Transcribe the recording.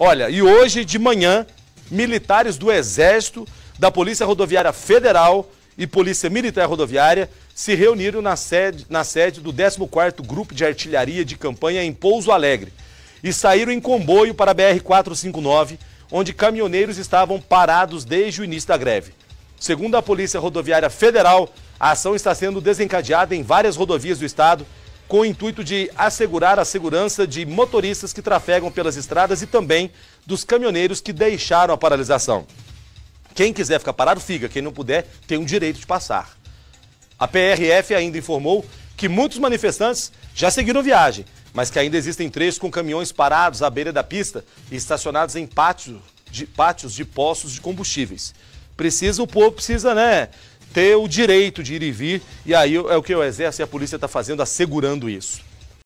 Olha, e hoje de manhã, militares do Exército, da Polícia Rodoviária Federal e Polícia Militar Rodoviária se reuniram na sede, na sede do 14º Grupo de Artilharia de Campanha em Pouso Alegre e saíram em comboio para a BR-459, onde caminhoneiros estavam parados desde o início da greve. Segundo a Polícia Rodoviária Federal, a ação está sendo desencadeada em várias rodovias do estado com o intuito de assegurar a segurança de motoristas que trafegam pelas estradas e também dos caminhoneiros que deixaram a paralisação. Quem quiser ficar parado, fica. Quem não puder, tem o direito de passar. A PRF ainda informou que muitos manifestantes já seguiram viagem, mas que ainda existem trechos com caminhões parados à beira da pista e estacionados em pátios de, pátios de poços de combustíveis. Precisa, o povo precisa, né, ter o direito de ir e vir, e aí é o que o Exército e a polícia está fazendo, assegurando isso.